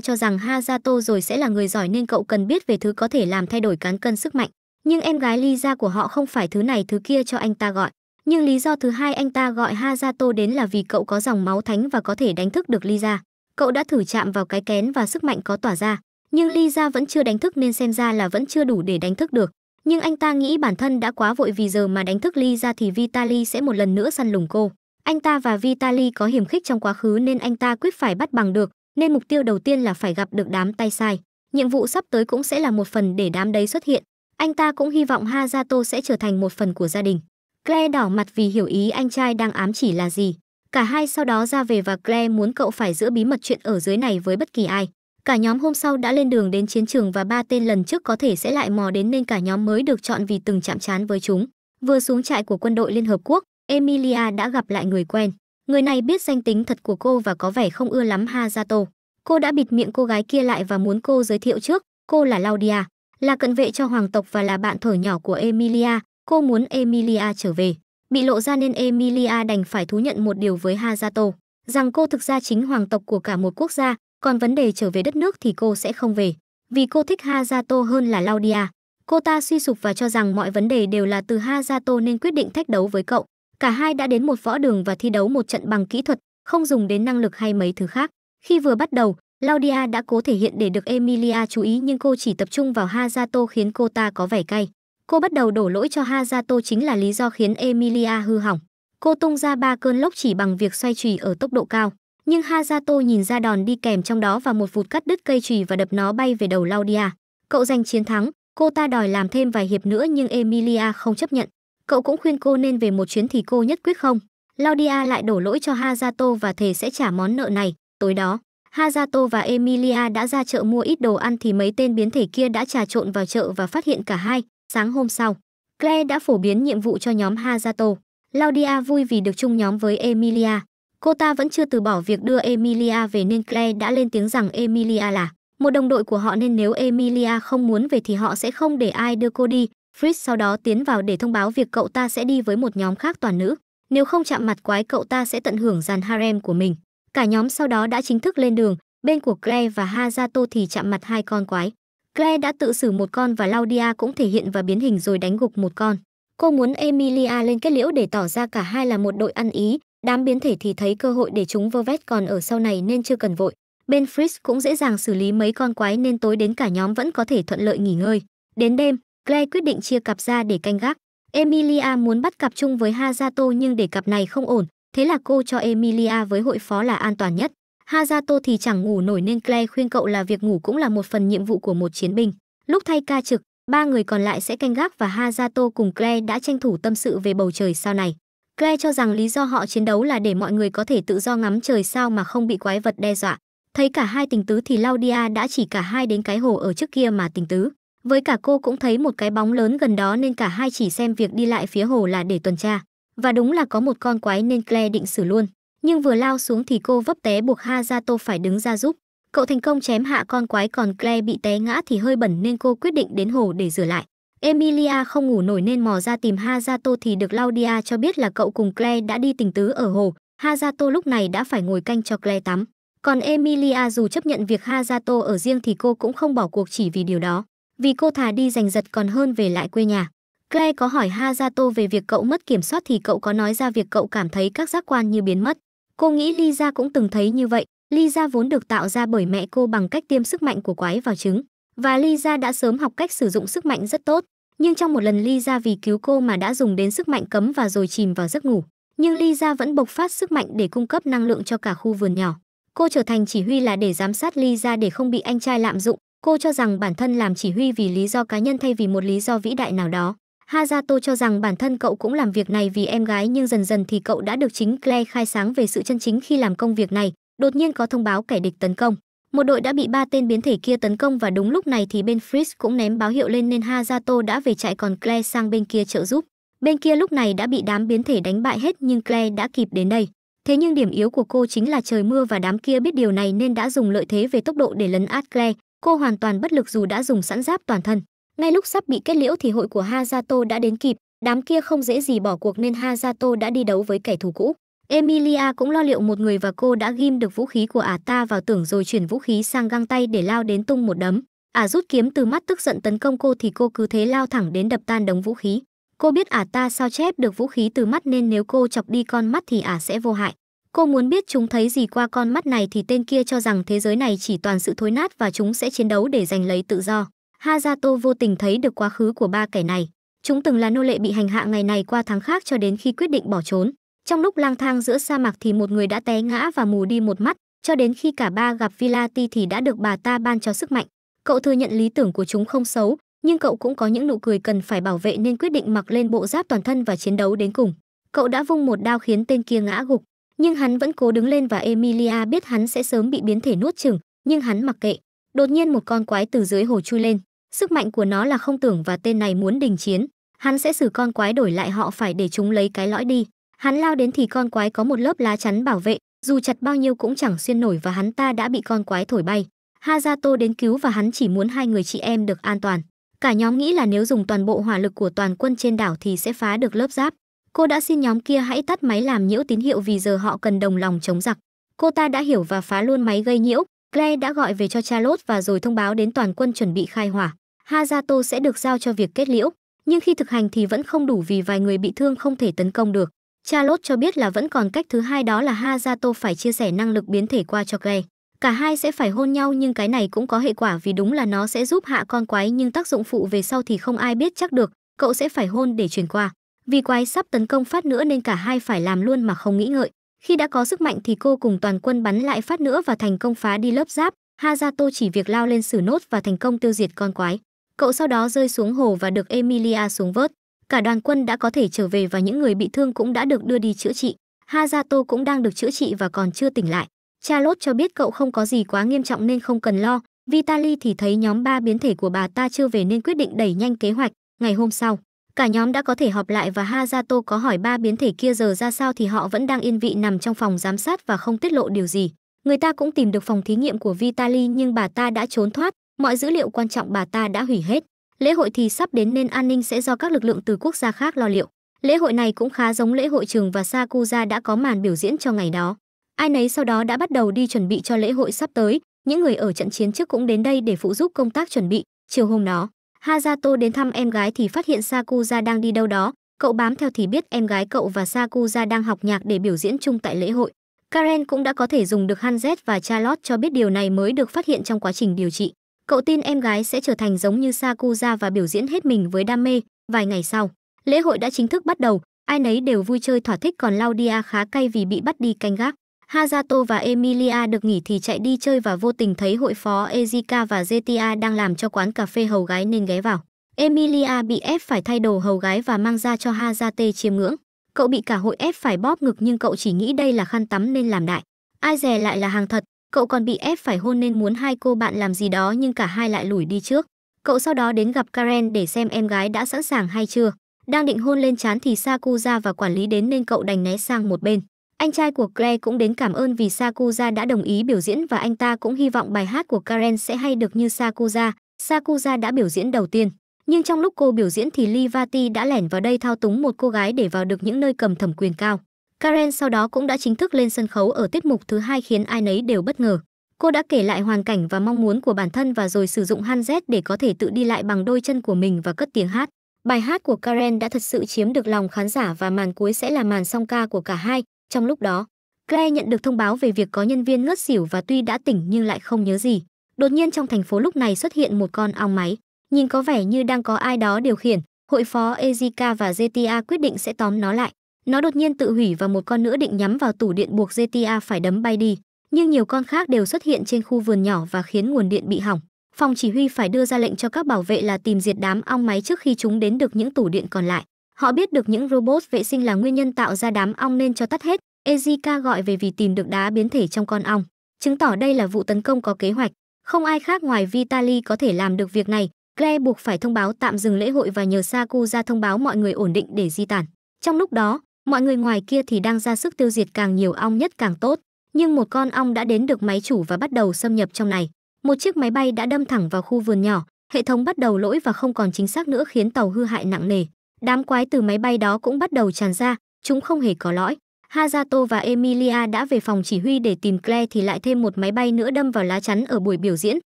cho rằng Hazato rồi sẽ là người giỏi nên cậu cần biết về thứ có thể làm thay đổi cán cân sức mạnh. Nhưng em gái Lisa của họ không phải thứ này thứ kia cho anh ta gọi. Nhưng lý do thứ hai anh ta gọi Hazato đến là vì cậu có dòng máu thánh và có thể đánh thức được Lisa. Cậu đã thử chạm vào cái kén và sức mạnh có tỏa ra nhưng Lisa vẫn chưa đánh thức nên xem ra là vẫn chưa đủ để đánh thức được. Nhưng anh ta nghĩ bản thân đã quá vội vì giờ mà đánh thức Lisa thì Vitali sẽ một lần nữa săn lùng cô. Anh ta và Vitali có hiểm khích trong quá khứ nên anh ta quyết phải bắt bằng được, nên mục tiêu đầu tiên là phải gặp được đám tay sai. Nhiệm vụ sắp tới cũng sẽ là một phần để đám đấy xuất hiện. Anh ta cũng hy vọng Hazato sẽ trở thành một phần của gia đình. Claire đỏ mặt vì hiểu ý anh trai đang ám chỉ là gì. Cả hai sau đó ra về và Claire muốn cậu phải giữ bí mật chuyện ở dưới này với bất kỳ ai. Cả nhóm hôm sau đã lên đường đến chiến trường và ba tên lần trước có thể sẽ lại mò đến nên cả nhóm mới được chọn vì từng chạm trán với chúng. Vừa xuống trại của quân đội Liên Hợp Quốc, Emilia đã gặp lại người quen. Người này biết danh tính thật của cô và có vẻ không ưa lắm Hazato. Cô đã bịt miệng cô gái kia lại và muốn cô giới thiệu trước. Cô là Laudia, là cận vệ cho hoàng tộc và là bạn thở nhỏ của Emilia. Cô muốn Emilia trở về. Bị lộ ra nên Emilia đành phải thú nhận một điều với Hazato, rằng cô thực ra chính hoàng tộc của cả một quốc gia, còn vấn đề trở về đất nước thì cô sẽ không về, vì cô thích Hayato hơn là Laudia. Cô ta suy sụp và cho rằng mọi vấn đề đều là từ Hayato nên quyết định thách đấu với cậu. Cả hai đã đến một võ đường và thi đấu một trận bằng kỹ thuật, không dùng đến năng lực hay mấy thứ khác. Khi vừa bắt đầu, Laudia đã cố thể hiện để được Emilia chú ý nhưng cô chỉ tập trung vào Hayato khiến cô ta có vẻ cay. Cô bắt đầu đổ lỗi cho Hayato chính là lý do khiến Emilia hư hỏng. Cô tung ra ba cơn lốc chỉ bằng việc xoay trì ở tốc độ cao nhưng Hazato nhìn ra đòn đi kèm trong đó và một vụt cắt đứt cây chùy và đập nó bay về đầu Laudia. Cậu giành chiến thắng, cô ta đòi làm thêm vài hiệp nữa nhưng Emilia không chấp nhận. Cậu cũng khuyên cô nên về một chuyến thì cô nhất quyết không. Laudia lại đổ lỗi cho Hazato và thề sẽ trả món nợ này. Tối đó, Hazato và Emilia đã ra chợ mua ít đồ ăn thì mấy tên biến thể kia đã trà trộn vào chợ và phát hiện cả hai. Sáng hôm sau, Claire đã phổ biến nhiệm vụ cho nhóm Hazato. Laudia vui vì được chung nhóm với Emilia cô ta vẫn chưa từ bỏ việc đưa Emilia về nên Claire đã lên tiếng rằng Emilia là một đồng đội của họ nên nếu Emilia không muốn về thì họ sẽ không để ai đưa cô đi. Fritz sau đó tiến vào để thông báo việc cậu ta sẽ đi với một nhóm khác toàn nữ. Nếu không chạm mặt quái cậu ta sẽ tận hưởng dàn harem của mình. Cả nhóm sau đó đã chính thức lên đường, bên của Claire và Hazato thì chạm mặt hai con quái. Claire đã tự xử một con và Laudia cũng thể hiện và biến hình rồi đánh gục một con. Cô muốn Emilia lên kết liễu để tỏ ra cả hai là một đội ăn ý, Đám biến thể thì thấy cơ hội để chúng vơ vét còn ở sau này nên chưa cần vội. Bên Fritz cũng dễ dàng xử lý mấy con quái nên tối đến cả nhóm vẫn có thể thuận lợi nghỉ ngơi. Đến đêm, Claire quyết định chia cặp ra để canh gác. Emilia muốn bắt cặp chung với Hazato nhưng để cặp này không ổn, thế là cô cho Emilia với hội phó là an toàn nhất. Hazato thì chẳng ngủ nổi nên Claire khuyên cậu là việc ngủ cũng là một phần nhiệm vụ của một chiến binh. Lúc thay ca trực, ba người còn lại sẽ canh gác và Hazato cùng Claire đã tranh thủ tâm sự về bầu trời sau này. Claire cho rằng lý do họ chiến đấu là để mọi người có thể tự do ngắm trời sao mà không bị quái vật đe dọa. Thấy cả hai tình tứ thì Laudia đã chỉ cả hai đến cái hồ ở trước kia mà tình tứ. Với cả cô cũng thấy một cái bóng lớn gần đó nên cả hai chỉ xem việc đi lại phía hồ là để tuần tra. Và đúng là có một con quái nên Kle định xử luôn. Nhưng vừa lao xuống thì cô vấp té buộc Hazato phải đứng ra giúp. Cậu thành công chém hạ con quái còn Kle bị té ngã thì hơi bẩn nên cô quyết định đến hồ để rửa lại. Emilia không ngủ nổi nên mò ra tìm Hazato thì được Claudia cho biết là cậu cùng Claire đã đi tình tứ ở hồ. Hazato lúc này đã phải ngồi canh cho Claire tắm. Còn Emilia dù chấp nhận việc Hazato ở riêng thì cô cũng không bỏ cuộc chỉ vì điều đó. Vì cô thà đi giành giật còn hơn về lại quê nhà. Claire có hỏi Hazato về việc cậu mất kiểm soát thì cậu có nói ra việc cậu cảm thấy các giác quan như biến mất. Cô nghĩ Lisa cũng từng thấy như vậy. Lisa vốn được tạo ra bởi mẹ cô bằng cách tiêm sức mạnh của quái vào trứng. Và Lisa đã sớm học cách sử dụng sức mạnh rất tốt nhưng trong một lần ly vì cứu cô mà đã dùng đến sức mạnh cấm và rồi chìm vào giấc ngủ nhưng ly vẫn bộc phát sức mạnh để cung cấp năng lượng cho cả khu vườn nhỏ cô trở thành chỉ huy là để giám sát ly để không bị anh trai lạm dụng cô cho rằng bản thân làm chỉ huy vì lý do cá nhân thay vì một lý do vĩ đại nào đó hazato cho rằng bản thân cậu cũng làm việc này vì em gái nhưng dần dần thì cậu đã được chính claire khai sáng về sự chân chính khi làm công việc này đột nhiên có thông báo kẻ địch tấn công một đội đã bị ba tên biến thể kia tấn công và đúng lúc này thì bên Fritz cũng ném báo hiệu lên nên Hazato đã về chạy còn Claire sang bên kia trợ giúp. Bên kia lúc này đã bị đám biến thể đánh bại hết nhưng Claire đã kịp đến đây. Thế nhưng điểm yếu của cô chính là trời mưa và đám kia biết điều này nên đã dùng lợi thế về tốc độ để lấn át Claire. Cô hoàn toàn bất lực dù đã dùng sẵn giáp toàn thân. Ngay lúc sắp bị kết liễu thì hội của Hazato đã đến kịp. Đám kia không dễ gì bỏ cuộc nên Hazato đã đi đấu với kẻ thù cũ. Emilia cũng lo liệu một người và cô đã ghim được vũ khí của ả ta vào tưởng rồi chuyển vũ khí sang găng tay để lao đến tung một đấm. Ả rút kiếm từ mắt tức giận tấn công cô thì cô cứ thế lao thẳng đến đập tan đống vũ khí. Cô biết ả ta sao chép được vũ khí từ mắt nên nếu cô chọc đi con mắt thì ả sẽ vô hại. Cô muốn biết chúng thấy gì qua con mắt này thì tên kia cho rằng thế giới này chỉ toàn sự thối nát và chúng sẽ chiến đấu để giành lấy tự do. Hazato vô tình thấy được quá khứ của ba kẻ này. Chúng từng là nô lệ bị hành hạ ngày này qua tháng khác cho đến khi quyết định bỏ trốn. Trong lúc lang thang giữa sa mạc thì một người đã té ngã và mù đi một mắt, cho đến khi cả ba gặp Vilati thì đã được bà ta ban cho sức mạnh. Cậu thừa nhận lý tưởng của chúng không xấu, nhưng cậu cũng có những nụ cười cần phải bảo vệ nên quyết định mặc lên bộ giáp toàn thân và chiến đấu đến cùng. Cậu đã vung một đao khiến tên kia ngã gục, nhưng hắn vẫn cố đứng lên và Emilia biết hắn sẽ sớm bị biến thể nuốt chửng, nhưng hắn mặc kệ. Đột nhiên một con quái từ dưới hồ chui lên, sức mạnh của nó là không tưởng và tên này muốn đình chiến, hắn sẽ xử con quái đổi lại họ phải để chúng lấy cái lõi đi. Hắn lao đến thì con quái có một lớp lá chắn bảo vệ, dù chặt bao nhiêu cũng chẳng xuyên nổi và hắn ta đã bị con quái thổi bay. Hazato đến cứu và hắn chỉ muốn hai người chị em được an toàn. Cả nhóm nghĩ là nếu dùng toàn bộ hỏa lực của toàn quân trên đảo thì sẽ phá được lớp giáp. Cô đã xin nhóm kia hãy tắt máy làm nhiễu tín hiệu vì giờ họ cần đồng lòng chống giặc. Cô ta đã hiểu và phá luôn máy gây nhiễu. Claire đã gọi về cho Charlotte và rồi thông báo đến toàn quân chuẩn bị khai hỏa. Hazato sẽ được giao cho việc kết liễu, nhưng khi thực hành thì vẫn không đủ vì vài người bị thương không thể tấn công được. Charlotte cho biết là vẫn còn cách thứ hai đó là Hayato phải chia sẻ năng lực biến thể qua cho Gay. Cả hai sẽ phải hôn nhau nhưng cái này cũng có hệ quả vì đúng là nó sẽ giúp hạ con quái nhưng tác dụng phụ về sau thì không ai biết chắc được, cậu sẽ phải hôn để truyền qua. Vì quái sắp tấn công phát nữa nên cả hai phải làm luôn mà không nghĩ ngợi. Khi đã có sức mạnh thì cô cùng toàn quân bắn lại phát nữa và thành công phá đi lớp giáp. Hayato chỉ việc lao lên xử nốt và thành công tiêu diệt con quái. Cậu sau đó rơi xuống hồ và được Emilia xuống vớt cả đoàn quân đã có thể trở về và những người bị thương cũng đã được đưa đi chữa trị. Hazato cũng đang được chữa trị và còn chưa tỉnh lại. Charlotte cho biết cậu không có gì quá nghiêm trọng nên không cần lo. Vitali thì thấy nhóm ba biến thể của bà ta chưa về nên quyết định đẩy nhanh kế hoạch. Ngày hôm sau, cả nhóm đã có thể họp lại và Hazato có hỏi ba biến thể kia giờ ra sao thì họ vẫn đang yên vị nằm trong phòng giám sát và không tiết lộ điều gì. Người ta cũng tìm được phòng thí nghiệm của Vitali nhưng bà ta đã trốn thoát, mọi dữ liệu quan trọng bà ta đã hủy hết lễ hội thì sắp đến nên an ninh sẽ do các lực lượng từ quốc gia khác lo liệu. Lễ hội này cũng khá giống lễ hội trường và Sakuza đã có màn biểu diễn cho ngày đó. Ai nấy sau đó đã bắt đầu đi chuẩn bị cho lễ hội sắp tới, những người ở trận chiến trước cũng đến đây để phụ giúp công tác chuẩn bị. Chiều hôm đó, Hazato đến thăm em gái thì phát hiện Sakuza đang đi đâu đó, cậu bám theo thì biết em gái cậu và Sakuza đang học nhạc để biểu diễn chung tại lễ hội. Karen cũng đã có thể dùng được Hanzet và Charlotte cho biết điều này mới được phát hiện trong quá trình điều trị. Cậu tin em gái sẽ trở thành giống như Sakura và biểu diễn hết mình với đam mê. Vài ngày sau, lễ hội đã chính thức bắt đầu, ai nấy đều vui chơi thỏa thích còn Laudia khá cay vì bị bắt đi canh gác. Hazato và Emilia được nghỉ thì chạy đi chơi và vô tình thấy hội phó Ezika và Zetia đang làm cho quán cà phê hầu gái nên ghé vào. Emilia bị ép phải thay đồ hầu gái và mang ra cho Hazate chiêm ngưỡng. Cậu bị cả hội ép phải bóp ngực nhưng cậu chỉ nghĩ đây là khăn tắm nên làm đại. Ai dè lại là hàng thật, Cậu còn bị ép phải hôn nên muốn hai cô bạn làm gì đó nhưng cả hai lại lủi đi trước. Cậu sau đó đến gặp Karen để xem em gái đã sẵn sàng hay chưa. Đang định hôn lên chán thì Sakuza và quản lý đến nên cậu đành né sang một bên. Anh trai của Claire cũng đến cảm ơn vì Sakuza đã đồng ý biểu diễn và anh ta cũng hy vọng bài hát của Karen sẽ hay được như Sakuza. Sakuza đã biểu diễn đầu tiên. Nhưng trong lúc cô biểu diễn thì Livati đã lẻn vào đây thao túng một cô gái để vào được những nơi cầm thẩm quyền cao. Karen sau đó cũng đã chính thức lên sân khấu ở tiết mục thứ hai khiến ai nấy đều bất ngờ. Cô đã kể lại hoàn cảnh và mong muốn của bản thân và rồi sử dụng z để có thể tự đi lại bằng đôi chân của mình và cất tiếng hát. Bài hát của Karen đã thật sự chiếm được lòng khán giả và màn cuối sẽ là màn song ca của cả hai. Trong lúc đó, Claire nhận được thông báo về việc có nhân viên ngất xỉu và tuy đã tỉnh nhưng lại không nhớ gì. Đột nhiên trong thành phố lúc này xuất hiện một con ong máy, nhìn có vẻ như đang có ai đó điều khiển. Hội phó Ezika và Zetia quyết định sẽ tóm nó lại. Nó đột nhiên tự hủy và một con nữa định nhắm vào tủ điện buộc GTA phải đấm bay đi, nhưng nhiều con khác đều xuất hiện trên khu vườn nhỏ và khiến nguồn điện bị hỏng. Phòng chỉ huy phải đưa ra lệnh cho các bảo vệ là tìm diệt đám ong máy trước khi chúng đến được những tủ điện còn lại. Họ biết được những robot vệ sinh là nguyên nhân tạo ra đám ong nên cho tắt hết. Ezika gọi về vì tìm được đá biến thể trong con ong, chứng tỏ đây là vụ tấn công có kế hoạch. Không ai khác ngoài Vitali có thể làm được việc này. Claire buộc phải thông báo tạm dừng lễ hội và nhờ Saku ra thông báo mọi người ổn định để di tản. Trong lúc đó, Mọi người ngoài kia thì đang ra sức tiêu diệt càng nhiều ong nhất càng tốt, nhưng một con ong đã đến được máy chủ và bắt đầu xâm nhập trong này. Một chiếc máy bay đã đâm thẳng vào khu vườn nhỏ, hệ thống bắt đầu lỗi và không còn chính xác nữa khiến tàu hư hại nặng nề. Đám quái từ máy bay đó cũng bắt đầu tràn ra, chúng không hề có lõi. Hazato và Emilia đã về phòng chỉ huy để tìm Claire thì lại thêm một máy bay nữa đâm vào lá chắn ở buổi biểu diễn.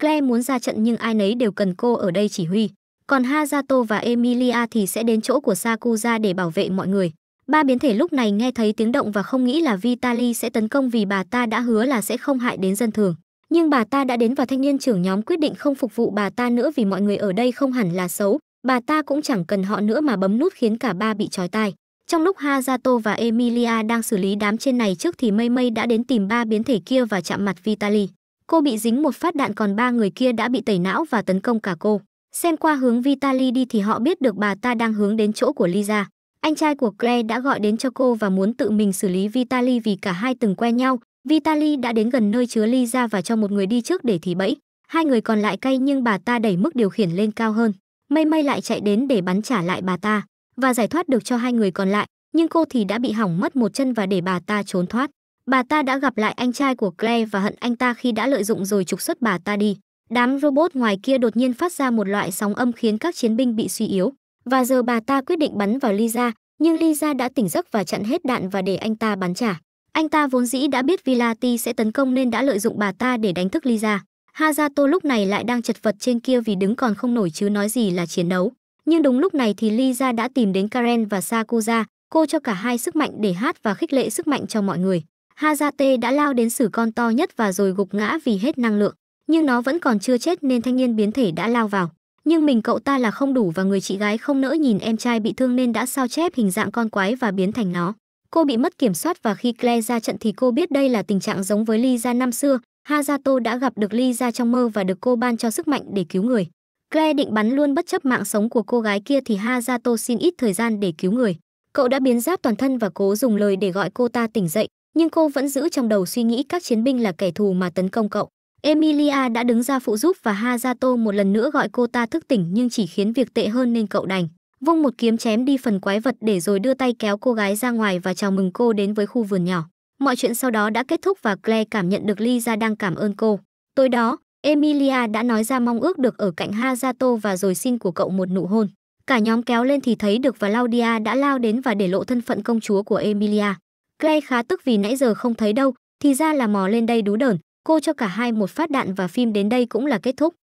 Claire muốn ra trận nhưng ai nấy đều cần cô ở đây chỉ huy. Còn Hazato và Emilia thì sẽ đến chỗ của Sakuza để bảo vệ mọi người. Ba biến thể lúc này nghe thấy tiếng động và không nghĩ là Vitali ừ. sẽ tấn công vì bà ta đã hứa là sẽ không hại đến dân thường. Nhưng bà ta đã đến và thanh niên trưởng nhóm quyết định không phục vụ bà ta nữa vì mọi người ở đây không hẳn là xấu, bà ta cũng chẳng cần họ nữa mà bấm nút khiến cả ba bị trói tai. Trong lúc Hazato và Emilia đang xử lý đám trên này trước thì Mây Mây đã đến tìm ba biến thể kia và chạm mặt Vitali. Cô bị dính một phát đạn còn ba người kia đã bị tẩy não và tấn công cả cô. Xem qua hướng Vitali đi thì họ biết được bà ta đang hướng đến chỗ của Lisa. Anh trai của Claire đã gọi đến cho cô và muốn tự mình xử lý Vitaly vì cả hai từng quen nhau. Vitaly đã đến gần nơi chứa ly ra và cho một người đi trước để thì bẫy. Hai người còn lại cay nhưng bà ta đẩy mức điều khiển lên cao hơn. Mây Mây lại chạy đến để bắn trả lại bà ta và giải thoát được cho hai người còn lại, nhưng cô thì đã bị hỏng mất một chân và để bà ta trốn thoát. Bà ta đã gặp lại anh trai của Claire và hận anh ta khi đã lợi dụng rồi trục xuất bà ta đi. Đám robot ngoài kia đột nhiên phát ra một loại sóng âm khiến các chiến binh bị suy yếu và giờ bà ta quyết định bắn vào Lisa, nhưng Lisa đã tỉnh giấc và chặn hết đạn và để anh ta bắn trả. Anh ta vốn dĩ đã biết Vilati sẽ tấn công nên đã lợi dụng bà ta để đánh thức Lisa. Hazato lúc này lại đang chật vật trên kia vì đứng còn không nổi chứ nói gì là chiến đấu. Nhưng đúng lúc này thì Lisa đã tìm đến Karen và Sakuza, cô cho cả hai sức mạnh để hát và khích lệ sức mạnh cho mọi người. Hazate đã lao đến xử con to nhất và rồi gục ngã vì hết năng lượng, nhưng nó vẫn còn chưa chết nên thanh niên biến thể đã lao vào nhưng mình cậu ta là không đủ và người chị gái không nỡ nhìn em trai bị thương nên đã sao chép hình dạng con quái và biến thành nó. Cô bị mất kiểm soát và khi Claire ra trận thì cô biết đây là tình trạng giống với Lisa năm xưa. Hazato đã gặp được Lisa trong mơ và được cô ban cho sức mạnh để cứu người. Claire định bắn luôn bất chấp mạng sống của cô gái kia thì Hazato xin ít thời gian để cứu người. Cậu đã biến giáp toàn thân và cố dùng lời để gọi cô ta tỉnh dậy, nhưng cô vẫn giữ trong đầu suy nghĩ các chiến binh là kẻ thù mà tấn công cậu. Emilia đã đứng ra phụ giúp và Hazato một lần nữa gọi cô ta thức tỉnh nhưng chỉ khiến việc tệ hơn nên cậu đành. Vung một kiếm chém đi phần quái vật để rồi đưa tay kéo cô gái ra ngoài và chào mừng cô đến với khu vườn nhỏ. Mọi chuyện sau đó đã kết thúc và Claire cảm nhận được Lisa đang cảm ơn cô. Tối đó, Emilia đã nói ra mong ước được ở cạnh Hazato và rồi xin của cậu một nụ hôn. Cả nhóm kéo lên thì thấy được và Laudia đã lao đến và để lộ thân phận công chúa của Emilia. Claire khá tức vì nãy giờ không thấy đâu, thì ra là mò lên đây đú đờn, Cô cho cả hai một phát đạn và phim đến đây cũng là kết thúc.